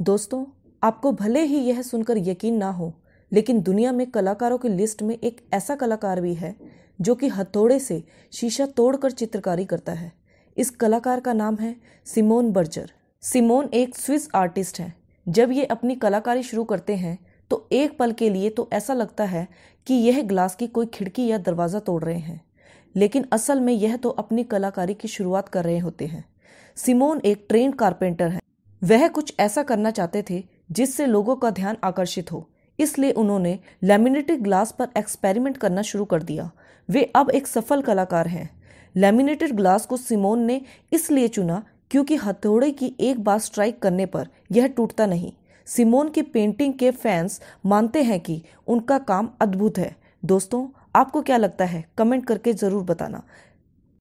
दोस्तों आपको भले ही यह सुनकर यकीन ना हो लेकिन दुनिया में कलाकारों की लिस्ट में एक ऐसा कलाकार भी है जो कि हथौड़े से शीशा तोड़कर चित्रकारी करता है इस कलाकार का नाम है सिमोन बर्जर सिमोन एक स्विस आर्टिस्ट है जब ये अपनी कलाकारी शुरू करते हैं तो एक पल के लिए तो ऐसा लगता है कि यह ग्लास की कोई खिड़की या दरवाज़ा तोड़ रहे हैं लेकिन असल में यह तो अपनी कलाकारी की शुरुआत कर रहे होते हैं सिमोन एक ट्रेन कारपेंटर है वह कुछ ऐसा करना चाहते थे जिससे लोगों का ध्यान आकर्षित हो इसलिए उन्होंने लेमिनेटेड ग्लास पर एक्सपेरिमेंट करना शुरू कर दिया वे अब एक सफल कलाकार हैं लेमिनेटेड ग्लास को सिमोन ने इसलिए चुना क्योंकि हथौड़े की एक बार स्ट्राइक करने पर यह टूटता नहीं सिमोन की पेंटिंग के फैंस मानते हैं कि उनका काम अद्भुत है दोस्तों आपको क्या लगता है कमेंट करके ज़रूर बताना